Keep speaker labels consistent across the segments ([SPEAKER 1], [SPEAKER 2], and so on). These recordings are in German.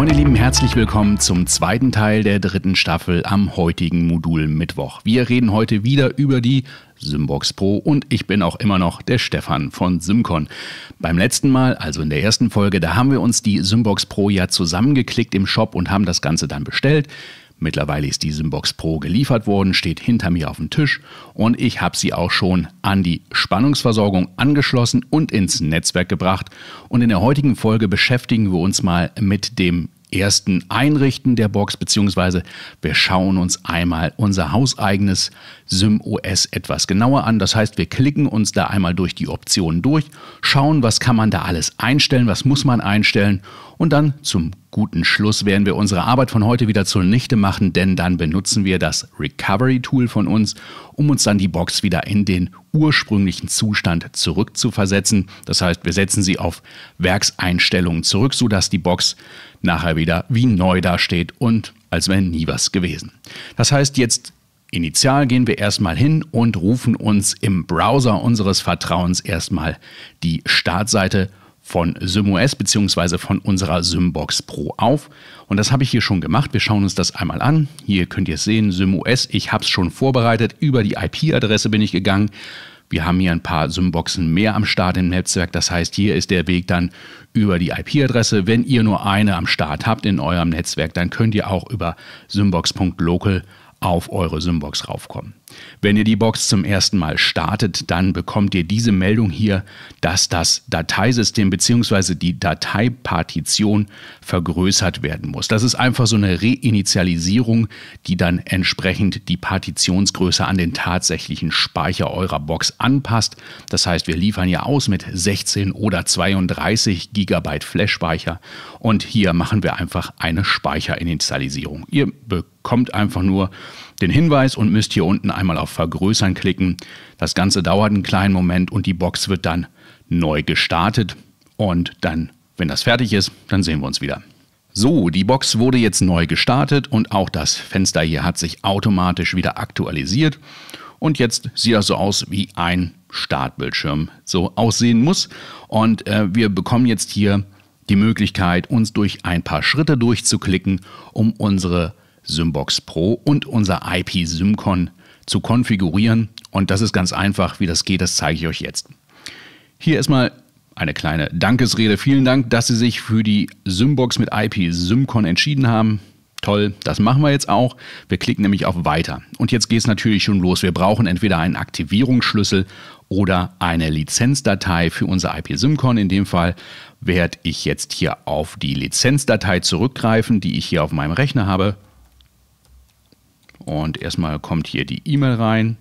[SPEAKER 1] Moin ihr Lieben, herzlich willkommen zum zweiten Teil der dritten Staffel am heutigen Modul Mittwoch. Wir reden heute wieder über die Symbox Pro und ich bin auch immer noch der Stefan von Symcon. Beim letzten Mal, also in der ersten Folge, da haben wir uns die Symbox Pro ja zusammengeklickt im Shop und haben das Ganze dann bestellt. Mittlerweile ist die Simbox Pro geliefert worden, steht hinter mir auf dem Tisch und ich habe sie auch schon an die Spannungsversorgung angeschlossen und ins Netzwerk gebracht. Und in der heutigen Folge beschäftigen wir uns mal mit dem ersten Einrichten der Box, beziehungsweise wir schauen uns einmal unser hauseigenes SymOS etwas genauer an. Das heißt, wir klicken uns da einmal durch die Optionen durch, schauen, was kann man da alles einstellen, was muss man einstellen und dann zum guten Schluss werden wir unsere Arbeit von heute wieder zunichte machen, denn dann benutzen wir das Recovery-Tool von uns, um uns dann die Box wieder in den ursprünglichen Zustand zurückzuversetzen. Das heißt, wir setzen sie auf Werkseinstellungen zurück, sodass die Box nachher wieder wie neu dasteht und als wäre nie was gewesen. Das heißt, jetzt Initial gehen wir erstmal hin und rufen uns im Browser unseres Vertrauens erstmal die Startseite von SymOS bzw. von unserer Symbox Pro auf. Und das habe ich hier schon gemacht. Wir schauen uns das einmal an. Hier könnt ihr es sehen, SymOS. Ich habe es schon vorbereitet. Über die IP-Adresse bin ich gegangen. Wir haben hier ein paar Symboxen mehr am Start im Netzwerk. Das heißt, hier ist der Weg dann über die IP-Adresse. Wenn ihr nur eine am Start habt in eurem Netzwerk, dann könnt ihr auch über symbox.local auf eure Symbox raufkommen. Wenn ihr die Box zum ersten Mal startet, dann bekommt ihr diese Meldung hier, dass das Dateisystem bzw. die Dateipartition vergrößert werden muss. Das ist einfach so eine Reinitialisierung, die dann entsprechend die Partitionsgröße an den tatsächlichen Speicher eurer Box anpasst. Das heißt, wir liefern ja aus mit 16 oder 32 GB Flash-Speicher und hier machen wir einfach eine Speicherinitialisierung. Ihr bekommt einfach nur den Hinweis und müsst hier unten einmal auf Vergrößern klicken. Das Ganze dauert einen kleinen Moment und die Box wird dann neu gestartet. Und dann, wenn das fertig ist, dann sehen wir uns wieder. So, die Box wurde jetzt neu gestartet und auch das Fenster hier hat sich automatisch wieder aktualisiert. Und jetzt sieht das so aus, wie ein Startbildschirm so aussehen muss. Und äh, wir bekommen jetzt hier die Möglichkeit, uns durch ein paar Schritte durchzuklicken, um unsere Symbox Pro und unser IP Symcon zu konfigurieren. Und das ist ganz einfach. Wie das geht, das zeige ich euch jetzt. Hier erstmal eine kleine Dankesrede. Vielen Dank, dass Sie sich für die Symbox mit IP Symcon entschieden haben. Toll, das machen wir jetzt auch. Wir klicken nämlich auf Weiter. Und jetzt geht es natürlich schon los. Wir brauchen entweder einen Aktivierungsschlüssel oder eine Lizenzdatei für unser IP-SymCon. In dem Fall werde ich jetzt hier auf die Lizenzdatei zurückgreifen, die ich hier auf meinem Rechner habe. Und erstmal kommt hier die E-Mail rein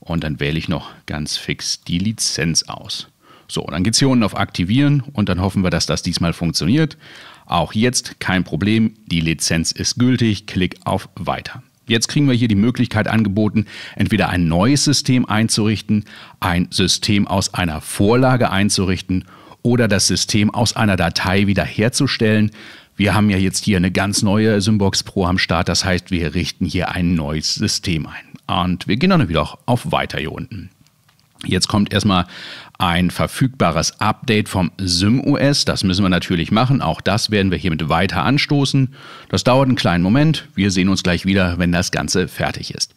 [SPEAKER 1] und dann wähle ich noch ganz fix die Lizenz aus. So, dann geht es hier unten auf Aktivieren und dann hoffen wir, dass das diesmal funktioniert. Auch jetzt kein Problem, die Lizenz ist gültig, klick auf Weiter. Jetzt kriegen wir hier die Möglichkeit angeboten, entweder ein neues System einzurichten, ein System aus einer Vorlage einzurichten oder das System aus einer Datei wiederherzustellen. Wir haben ja jetzt hier eine ganz neue Symbox Pro am Start. Das heißt, wir richten hier ein neues System ein. Und wir gehen dann wieder auf Weiter hier unten. Jetzt kommt erstmal ein verfügbares Update vom SymOS. Das müssen wir natürlich machen. Auch das werden wir hiermit weiter anstoßen. Das dauert einen kleinen Moment. Wir sehen uns gleich wieder, wenn das Ganze fertig ist.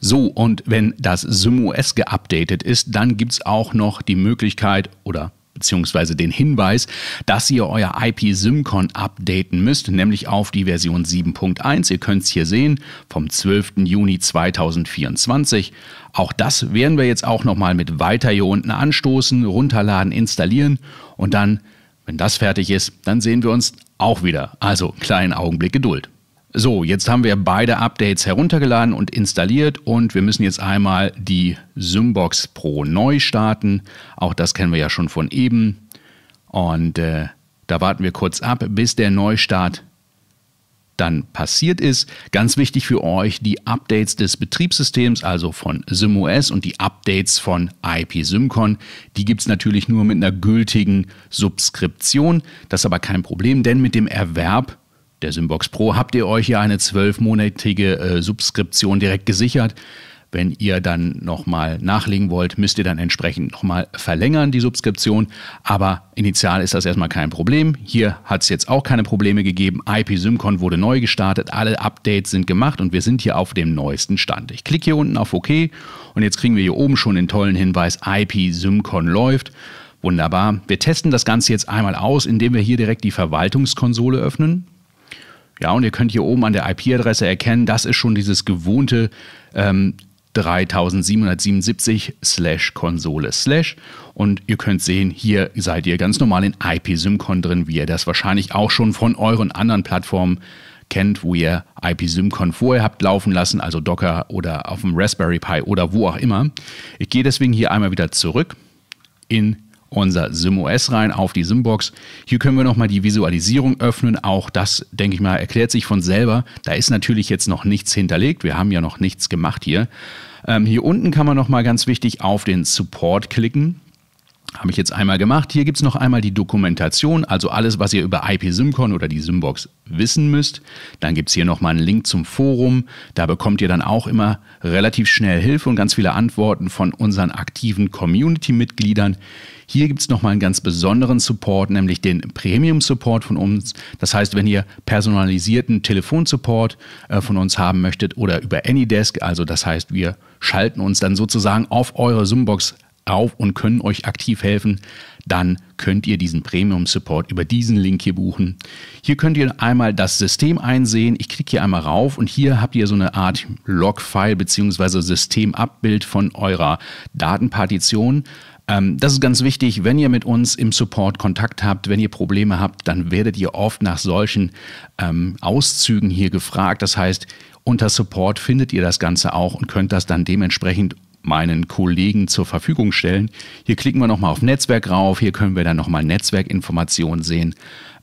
[SPEAKER 1] So, und wenn das SymOS geupdatet ist, dann gibt es auch noch die Möglichkeit oder beziehungsweise den Hinweis, dass ihr euer ip symcon updaten müsst, nämlich auf die Version 7.1. Ihr könnt es hier sehen, vom 12. Juni 2024. Auch das werden wir jetzt auch nochmal mit weiter hier unten anstoßen, runterladen, installieren und dann, wenn das fertig ist, dann sehen wir uns auch wieder. Also kleinen Augenblick Geduld. So, jetzt haben wir beide Updates heruntergeladen und installiert und wir müssen jetzt einmal die Symbox Pro neu starten. Auch das kennen wir ja schon von eben. Und äh, da warten wir kurz ab, bis der Neustart dann passiert ist. Ganz wichtig für euch die Updates des Betriebssystems, also von SymOS und die Updates von IP-SymCon, Die gibt es natürlich nur mit einer gültigen Subskription. Das ist aber kein Problem, denn mit dem Erwerb der Simbox Pro habt ihr euch ja eine zwölfmonatige äh, Subskription direkt gesichert. Wenn ihr dann nochmal nachlegen wollt, müsst ihr dann entsprechend nochmal verlängern die Subskription. Aber initial ist das erstmal kein Problem. Hier hat es jetzt auch keine Probleme gegeben. IP-Symcon wurde neu gestartet, alle Updates sind gemacht und wir sind hier auf dem neuesten Stand. Ich klicke hier unten auf OK und jetzt kriegen wir hier oben schon den tollen Hinweis, IP-Symcon läuft. Wunderbar. Wir testen das Ganze jetzt einmal aus, indem wir hier direkt die Verwaltungskonsole öffnen. Ja, und ihr könnt hier oben an der IP-Adresse erkennen, das ist schon dieses gewohnte ähm, 3777 slash Konsole slash und ihr könnt sehen, hier seid ihr ganz normal in IP-Symcon drin, wie ihr das wahrscheinlich auch schon von euren anderen Plattformen kennt, wo ihr IP-Symcon vorher habt laufen lassen, also Docker oder auf dem Raspberry Pi oder wo auch immer. Ich gehe deswegen hier einmal wieder zurück in unser SimOS rein auf die Simbox. Hier können wir nochmal die Visualisierung öffnen. Auch das, denke ich mal, erklärt sich von selber. Da ist natürlich jetzt noch nichts hinterlegt. Wir haben ja noch nichts gemacht hier. Ähm, hier unten kann man nochmal ganz wichtig auf den Support klicken. Habe ich jetzt einmal gemacht. Hier gibt es noch einmal die Dokumentation, also alles, was ihr über IP-SymCon oder die Symbox wissen müsst. Dann gibt es hier nochmal einen Link zum Forum. Da bekommt ihr dann auch immer relativ schnell Hilfe und ganz viele Antworten von unseren aktiven Community-Mitgliedern. Hier gibt es nochmal einen ganz besonderen Support, nämlich den Premium-Support von uns. Das heißt, wenn ihr personalisierten Telefonsupport äh, von uns haben möchtet oder über Anydesk, also das heißt, wir schalten uns dann sozusagen auf eure Symbox auf und können euch aktiv helfen, dann könnt ihr diesen Premium Support über diesen Link hier buchen. Hier könnt ihr einmal das System einsehen. Ich klicke hier einmal rauf und hier habt ihr so eine Art Logfile bzw. Systemabbild von eurer Datenpartition. Ähm, das ist ganz wichtig, wenn ihr mit uns im Support Kontakt habt, wenn ihr Probleme habt, dann werdet ihr oft nach solchen ähm, Auszügen hier gefragt. Das heißt, unter Support findet ihr das Ganze auch und könnt das dann dementsprechend meinen Kollegen zur Verfügung stellen. Hier klicken wir nochmal auf Netzwerk rauf, hier können wir dann nochmal Netzwerkinformationen sehen.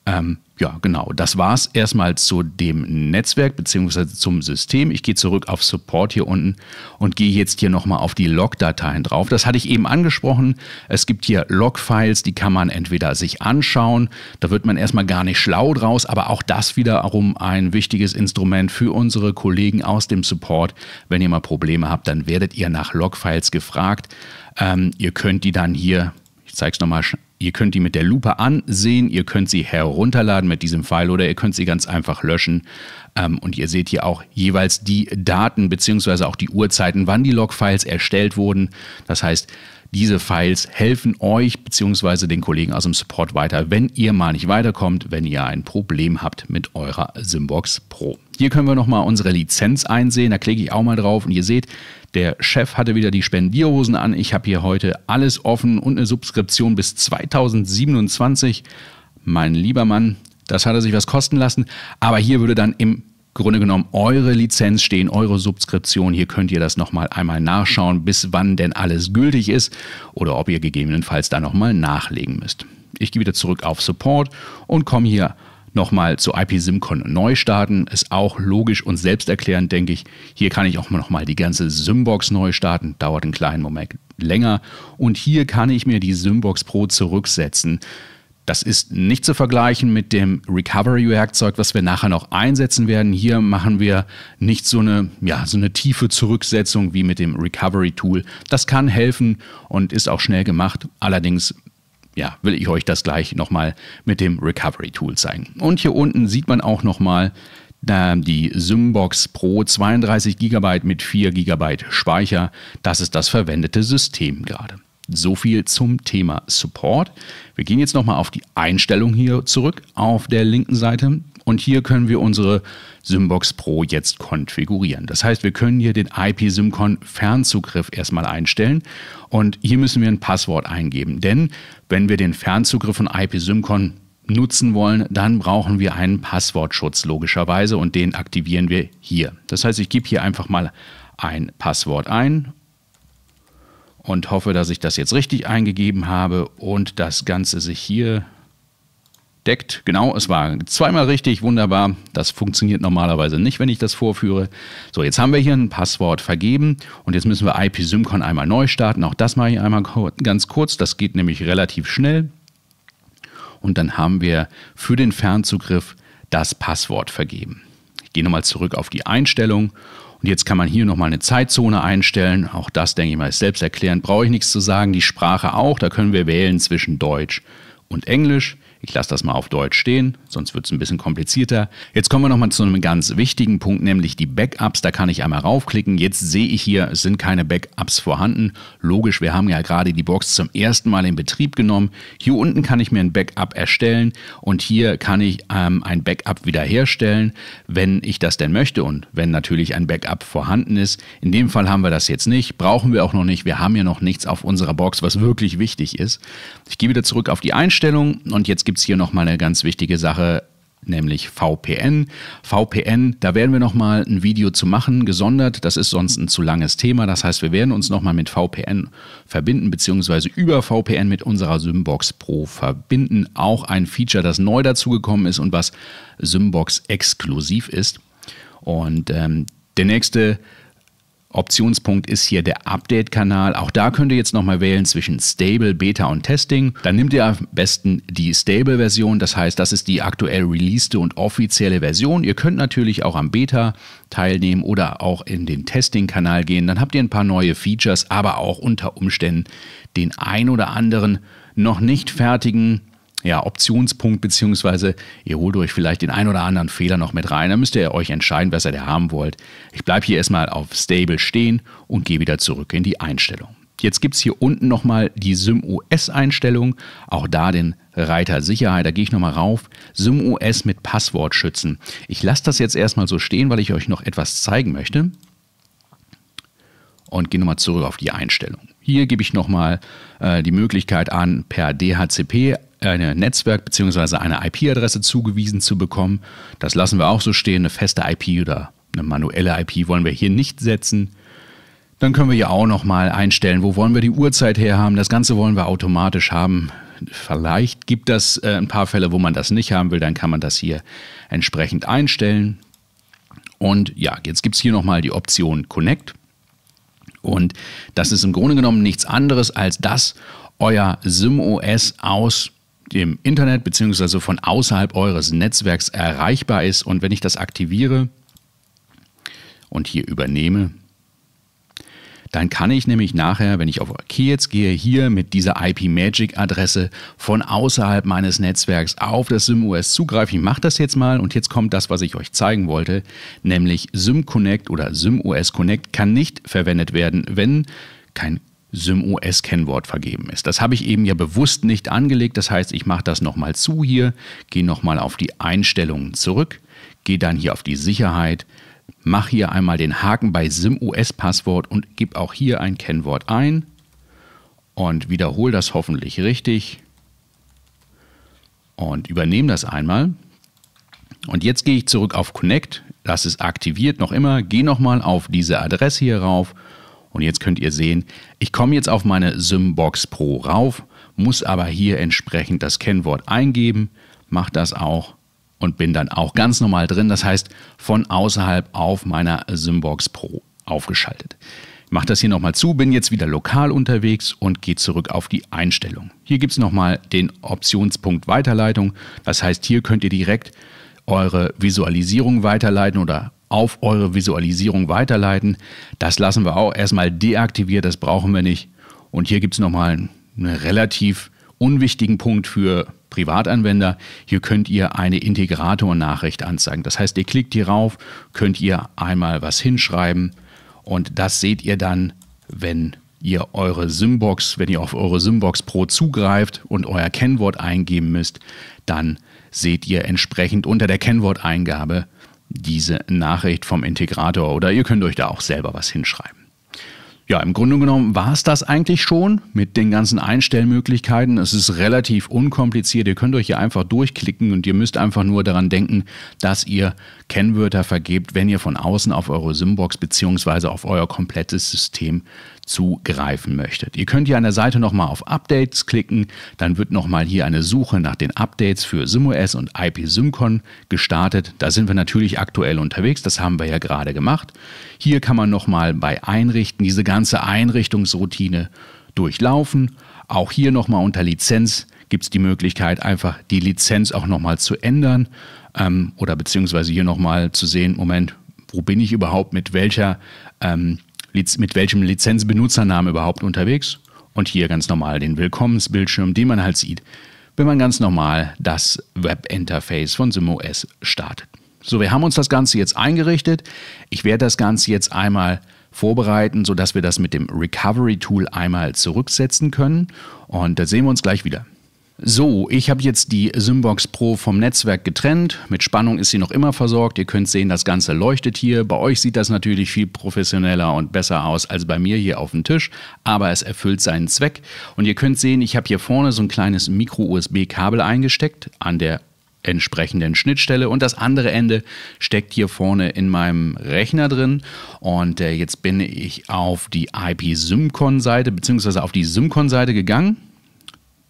[SPEAKER 1] Ähm, ja, genau. Das war es erstmal zu dem Netzwerk bzw. zum System. Ich gehe zurück auf Support hier unten und gehe jetzt hier nochmal auf die Log-Dateien drauf. Das hatte ich eben angesprochen. Es gibt hier Log-Files, die kann man entweder sich anschauen. Da wird man erstmal gar nicht schlau draus, aber auch das wiederum ein wichtiges Instrument für unsere Kollegen aus dem Support. Wenn ihr mal Probleme habt, dann werdet ihr nach Log-Files gefragt. Ähm, ihr könnt die dann hier, ich zeige es nochmal schnell. Ihr könnt die mit der Lupe ansehen, ihr könnt sie herunterladen mit diesem Pfeil oder ihr könnt sie ganz einfach löschen. Ähm, und ihr seht hier auch jeweils die Daten bzw. auch die Uhrzeiten, wann die Logfiles erstellt wurden. Das heißt, diese Files helfen euch bzw. den Kollegen aus dem Support weiter, wenn ihr mal nicht weiterkommt, wenn ihr ein Problem habt mit eurer Simbox Pro. Hier können wir nochmal unsere Lizenz einsehen. Da klicke ich auch mal drauf und ihr seht, der Chef hatte wieder die Spendierhosen an. Ich habe hier heute alles offen und eine Subskription bis 2027. Mein lieber Mann, das hat er sich was kosten lassen. Aber hier würde dann im Grunde genommen eure Lizenz stehen, eure Subskription. Hier könnt ihr das nochmal einmal nachschauen, bis wann denn alles gültig ist oder ob ihr gegebenenfalls da nochmal nachlegen müsst. Ich gehe wieder zurück auf Support und komme hier Nochmal zu IP-SIMCon neu starten, ist auch logisch und selbsterklärend, denke ich. Hier kann ich auch nochmal die ganze Simbox neu starten, dauert einen kleinen Moment länger. Und hier kann ich mir die Simbox Pro zurücksetzen. Das ist nicht zu vergleichen mit dem Recovery-Werkzeug, was wir nachher noch einsetzen werden. Hier machen wir nicht so eine, ja, so eine tiefe Zurücksetzung wie mit dem Recovery-Tool. Das kann helfen und ist auch schnell gemacht. Allerdings ja, will ich euch das gleich nochmal mit dem Recovery Tool zeigen. Und hier unten sieht man auch nochmal ähm, die Symbox Pro 32 GB mit 4 GB Speicher. Das ist das verwendete System gerade. So viel zum Thema Support. Wir gehen jetzt nochmal auf die Einstellung hier zurück auf der linken Seite. Und hier können wir unsere Symbox Pro jetzt konfigurieren. Das heißt, wir können hier den IP-Symcon Fernzugriff erstmal einstellen und hier müssen wir ein Passwort eingeben, denn wenn wir den Fernzugriff von IP-Symcon nutzen wollen, dann brauchen wir einen Passwortschutz logischerweise und den aktivieren wir hier. Das heißt, ich gebe hier einfach mal ein Passwort ein und hoffe, dass ich das jetzt richtig eingegeben habe und das Ganze sich hier steckt. Genau, es war zweimal richtig, wunderbar. Das funktioniert normalerweise nicht, wenn ich das vorführe. So, jetzt haben wir hier ein Passwort vergeben und jetzt müssen wir IP-SymCon einmal neu starten. Auch das mache ich einmal ganz kurz. Das geht nämlich relativ schnell. Und dann haben wir für den Fernzugriff das Passwort vergeben. Ich gehe nochmal zurück auf die Einstellung und jetzt kann man hier nochmal eine Zeitzone einstellen. Auch das, denke ich mal, ist selbst erklärend. Brauche ich nichts zu sagen. Die Sprache auch. Da können wir wählen zwischen Deutsch und Englisch. Ich lasse das mal auf Deutsch stehen, sonst wird es ein bisschen komplizierter. Jetzt kommen wir nochmal zu einem ganz wichtigen Punkt, nämlich die Backups. Da kann ich einmal raufklicken. Jetzt sehe ich hier, es sind keine Backups vorhanden. Logisch, wir haben ja gerade die Box zum ersten Mal in Betrieb genommen. Hier unten kann ich mir ein Backup erstellen und hier kann ich ähm, ein Backup wiederherstellen, wenn ich das denn möchte und wenn natürlich ein Backup vorhanden ist. In dem Fall haben wir das jetzt nicht, brauchen wir auch noch nicht. Wir haben ja noch nichts auf unserer Box, was wirklich wichtig ist. Ich gehe wieder zurück auf die Einstellung und jetzt gibt es hier nochmal eine ganz wichtige Sache, nämlich VPN. VPN, da werden wir nochmal ein Video zu machen, gesondert. Das ist sonst ein zu langes Thema. Das heißt, wir werden uns nochmal mit VPN verbinden, beziehungsweise über VPN mit unserer Symbox Pro verbinden. Auch ein Feature, das neu dazugekommen ist und was Symbox exklusiv ist. Und ähm, der nächste Optionspunkt ist hier der Update-Kanal. Auch da könnt ihr jetzt nochmal wählen zwischen Stable, Beta und Testing. Dann nehmt ihr am besten die Stable-Version. Das heißt, das ist die aktuell releaste und offizielle Version. Ihr könnt natürlich auch am Beta teilnehmen oder auch in den Testing-Kanal gehen. Dann habt ihr ein paar neue Features, aber auch unter Umständen den ein oder anderen noch nicht fertigen ja, Optionspunkt, beziehungsweise ihr holt euch vielleicht den ein oder anderen Fehler noch mit rein. Dann müsst ihr euch entscheiden, was ihr da haben wollt. Ich bleibe hier erstmal auf Stable stehen und gehe wieder zurück in die Einstellung. Jetzt gibt es hier unten nochmal die SymOS-Einstellung, auch da den Reiter Sicherheit. Da gehe ich nochmal rauf. SymOS mit Passwort schützen. Ich lasse das jetzt erstmal so stehen, weil ich euch noch etwas zeigen möchte. Und gehe nochmal zurück auf die Einstellung. Hier gebe ich nochmal äh, die Möglichkeit an, per DHCP eine Netzwerk- bzw. eine IP-Adresse zugewiesen zu bekommen. Das lassen wir auch so stehen. Eine feste IP oder eine manuelle IP wollen wir hier nicht setzen. Dann können wir hier auch nochmal einstellen, wo wollen wir die Uhrzeit her haben. Das Ganze wollen wir automatisch haben. Vielleicht gibt das äh, ein paar Fälle, wo man das nicht haben will. Dann kann man das hier entsprechend einstellen. Und ja, jetzt gibt es hier nochmal die Option Connect. Und das ist im Grunde genommen nichts anderes als das, euer SimOS aus im Internet bzw. von außerhalb eures Netzwerks erreichbar ist. Und wenn ich das aktiviere und hier übernehme, dann kann ich nämlich nachher, wenn ich auf OK jetzt gehe, hier mit dieser IP Magic Adresse von außerhalb meines Netzwerks auf das SimOS zugreifen. Ich mache das jetzt mal und jetzt kommt das, was ich euch zeigen wollte, nämlich SimConnect oder SimOS Connect kann nicht verwendet werden, wenn kein SymOS-Kennwort vergeben ist. Das habe ich eben ja bewusst nicht angelegt. Das heißt, ich mache das nochmal zu hier, gehe nochmal auf die Einstellungen zurück, gehe dann hier auf die Sicherheit, mache hier einmal den Haken bei SymOS-Passwort und gebe auch hier ein Kennwort ein und wiederhole das hoffentlich richtig und übernehme das einmal. Und jetzt gehe ich zurück auf Connect, das ist aktiviert noch immer, gehe nochmal auf diese Adresse hier rauf und jetzt könnt ihr sehen, ich komme jetzt auf meine Symbox Pro rauf, muss aber hier entsprechend das Kennwort eingeben, mache das auch und bin dann auch ganz normal drin. Das heißt, von außerhalb auf meiner Symbox Pro aufgeschaltet. Ich mache das hier nochmal zu, bin jetzt wieder lokal unterwegs und gehe zurück auf die Einstellung. Hier gibt es nochmal den Optionspunkt Weiterleitung. Das heißt, hier könnt ihr direkt eure Visualisierung weiterleiten oder auf eure Visualisierung weiterleiten. Das lassen wir auch erstmal deaktiviert, das brauchen wir nicht. Und hier gibt es nochmal einen relativ unwichtigen Punkt für Privatanwender. Hier könnt ihr eine Integrator-Nachricht anzeigen. Das heißt, ihr klickt hier rauf, könnt ihr einmal was hinschreiben und das seht ihr dann, wenn ihr eure Symbox, wenn ihr auf eure Symbox Pro zugreift und euer Kennwort eingeben müsst, dann seht ihr entsprechend unter der Kennworteingabe diese Nachricht vom Integrator oder ihr könnt euch da auch selber was hinschreiben. Ja, im Grunde genommen war es das eigentlich schon mit den ganzen Einstellmöglichkeiten. Es ist relativ unkompliziert. Ihr könnt euch hier einfach durchklicken und ihr müsst einfach nur daran denken, dass ihr Kennwörter vergebt, wenn ihr von außen auf eure Symbox bzw. auf euer komplettes System zugreifen möchtet. Ihr könnt hier an der Seite nochmal auf Updates klicken, dann wird nochmal hier eine Suche nach den Updates für SimOS und ip IPSymCon gestartet. Da sind wir natürlich aktuell unterwegs, das haben wir ja gerade gemacht. Hier kann man nochmal bei Einrichten diese ganze Einrichtungsroutine durchlaufen. Auch hier nochmal unter Lizenz gibt es die Möglichkeit, einfach die Lizenz auch nochmal zu ändern ähm, oder beziehungsweise hier nochmal zu sehen, Moment, wo bin ich überhaupt mit welcher, ähm, mit welchem Lizenzbenutzernamen überhaupt unterwegs? Und hier ganz normal den Willkommensbildschirm, den man halt sieht, wenn man ganz normal das Webinterface von SimOS startet. So, wir haben uns das Ganze jetzt eingerichtet. Ich werde das Ganze jetzt einmal vorbereiten, sodass wir das mit dem Recovery Tool einmal zurücksetzen können. Und da sehen wir uns gleich wieder. So, ich habe jetzt die Symbox Pro vom Netzwerk getrennt. Mit Spannung ist sie noch immer versorgt. Ihr könnt sehen, das Ganze leuchtet hier. Bei euch sieht das natürlich viel professioneller und besser aus als bei mir hier auf dem Tisch, aber es erfüllt seinen Zweck. Und ihr könnt sehen, ich habe hier vorne so ein kleines Micro-USB-Kabel eingesteckt an der entsprechenden Schnittstelle und das andere Ende steckt hier vorne in meinem Rechner drin und äh, jetzt bin ich auf die IP-Symcon-Seite bzw. auf die Symcon-Seite gegangen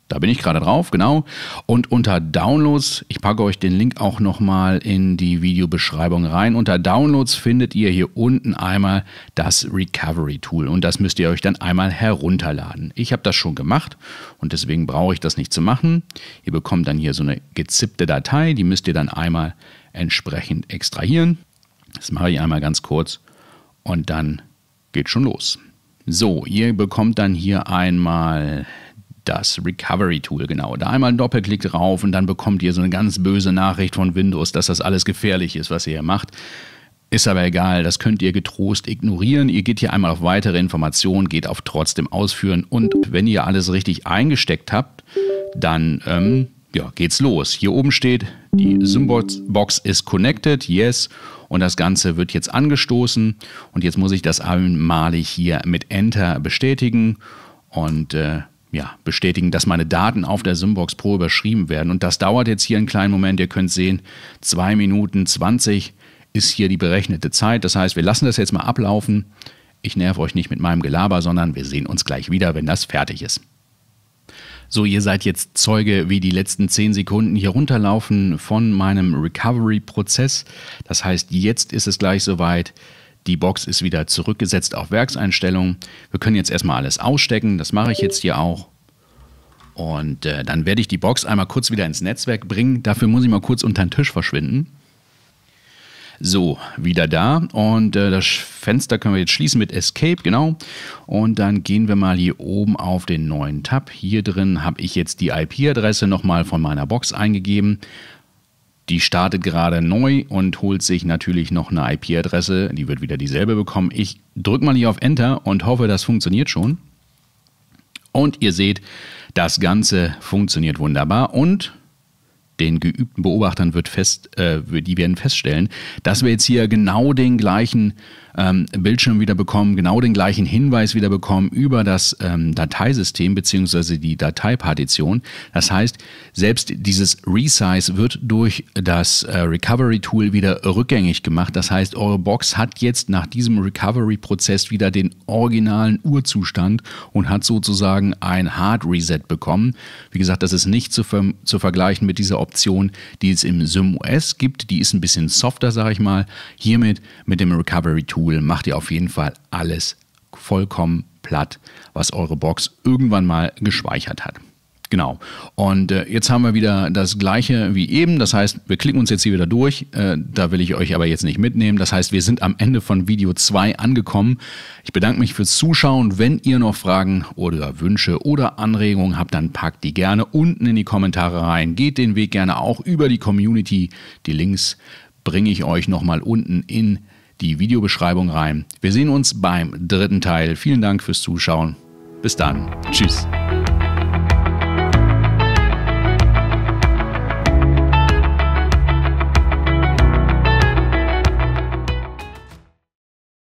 [SPEAKER 1] da bin ich gerade drauf, genau. Und unter Downloads, ich packe euch den Link auch nochmal in die Videobeschreibung rein. Unter Downloads findet ihr hier unten einmal das Recovery Tool und das müsst ihr euch dann einmal herunterladen. Ich habe das schon gemacht und deswegen brauche ich das nicht zu machen. Ihr bekommt dann hier so eine gezippte Datei, die müsst ihr dann einmal entsprechend extrahieren. Das mache ich einmal ganz kurz und dann geht schon los. So, ihr bekommt dann hier einmal das Recovery Tool, genau. Da einmal einen Doppelklick drauf und dann bekommt ihr so eine ganz böse Nachricht von Windows, dass das alles gefährlich ist, was ihr hier macht. Ist aber egal, das könnt ihr getrost ignorieren. Ihr geht hier einmal auf weitere Informationen, geht auf trotzdem ausführen und wenn ihr alles richtig eingesteckt habt, dann ähm, ja, geht's los. Hier oben steht, die Symbolbox ist connected, yes. Und das Ganze wird jetzt angestoßen. Und jetzt muss ich das einmalig hier mit Enter bestätigen. Und äh, ja, bestätigen, dass meine Daten auf der Symbox Pro überschrieben werden. Und das dauert jetzt hier einen kleinen Moment. Ihr könnt sehen, 2 Minuten 20 ist hier die berechnete Zeit. Das heißt, wir lassen das jetzt mal ablaufen. Ich nerv euch nicht mit meinem Gelaber, sondern wir sehen uns gleich wieder, wenn das fertig ist. So, ihr seid jetzt Zeuge, wie die letzten 10 Sekunden hier runterlaufen von meinem Recovery-Prozess. Das heißt, jetzt ist es gleich soweit. Die Box ist wieder zurückgesetzt auf Werkseinstellungen. Wir können jetzt erstmal alles ausstecken. Das mache ich jetzt hier auch. Und äh, dann werde ich die Box einmal kurz wieder ins Netzwerk bringen. Dafür muss ich mal kurz unter den Tisch verschwinden. So, wieder da. Und äh, das Fenster können wir jetzt schließen mit Escape, genau. Und dann gehen wir mal hier oben auf den neuen Tab. Hier drin habe ich jetzt die IP-Adresse nochmal von meiner Box eingegeben. Die startet gerade neu und holt sich natürlich noch eine IP-Adresse. Die wird wieder dieselbe bekommen. Ich drücke mal hier auf Enter und hoffe, das funktioniert schon. Und ihr seht, das Ganze funktioniert wunderbar und den geübten Beobachtern wird fest, äh, die werden feststellen, dass wir jetzt hier genau den gleichen ähm, Bildschirm wieder bekommen, genau den gleichen Hinweis wieder bekommen über das ähm, Dateisystem bzw. die Dateipartition. Das heißt, selbst dieses Resize wird durch das äh, Recovery-Tool wieder rückgängig gemacht. Das heißt, eure Box hat jetzt nach diesem Recovery-Prozess wieder den originalen Urzustand und hat sozusagen ein Hard Reset bekommen. Wie gesagt, das ist nicht zu, ver zu vergleichen mit dieser Option, die es im SymOS gibt. Die ist ein bisschen softer, sage ich mal. Hiermit mit dem Recovery Tool macht ihr auf jeden Fall alles vollkommen platt, was eure Box irgendwann mal gespeichert hat. Genau. Und äh, jetzt haben wir wieder das gleiche wie eben. Das heißt, wir klicken uns jetzt hier wieder durch. Äh, da will ich euch aber jetzt nicht mitnehmen. Das heißt, wir sind am Ende von Video 2 angekommen. Ich bedanke mich fürs Zuschauen. Wenn ihr noch Fragen oder Wünsche oder Anregungen habt, dann packt die gerne unten in die Kommentare rein. Geht den Weg gerne auch über die Community. Die Links bringe ich euch nochmal unten in die Videobeschreibung rein. Wir sehen uns beim dritten Teil. Vielen Dank fürs Zuschauen. Bis dann. Tschüss.